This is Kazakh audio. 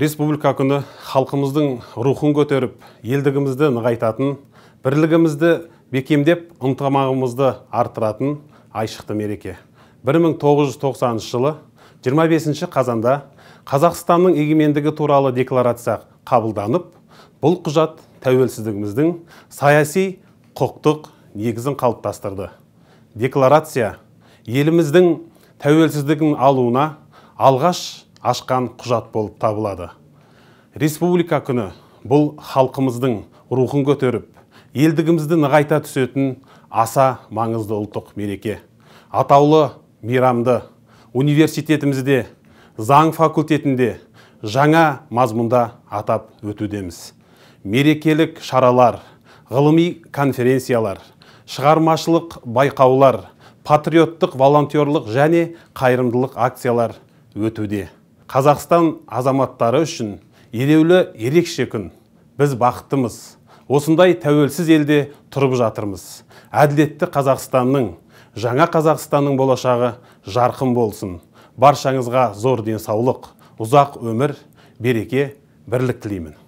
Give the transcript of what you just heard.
республика күні халқымыздың рухын көтеріп елдігімізді нығайтатын бірлігімізді бекемдеп ынтымағымызды арттыратын айшықты мереке 1990 жылы 25 қазанда қазақстанның егемендігі туралы декларация қабылданып бұл құжат тәуелсіздігіміздің саяси құқықтық негізін қалыптастырды декларация еліміздің тәуелсіздігін алуына алғаш ашқан құжат болып табылады республика күні бұл халқымыздың рухын көтеріп елдігімізді нығайта түсетін аса маңызды ұлттық мереке атаулы мейрамды университетімізде заң факультетінде жаңа мазмұнда атап өтудеміз мерекелік шаралар ғылыми конференциялар шығармашылық байқаулар патриоттық волонтерлық және қайырымдылық акциялар өтуде қазақстан азаматтары үшін елеулі ерекше күн біз бақыттымыз осындай тәуелсіз елде тұрып жатырмыз әділетті қазақстанның жаңа қазақстанның болашағы жарқын болсын баршаңызға зор денсаулық ұзақ өмір береке бірлік тілеймін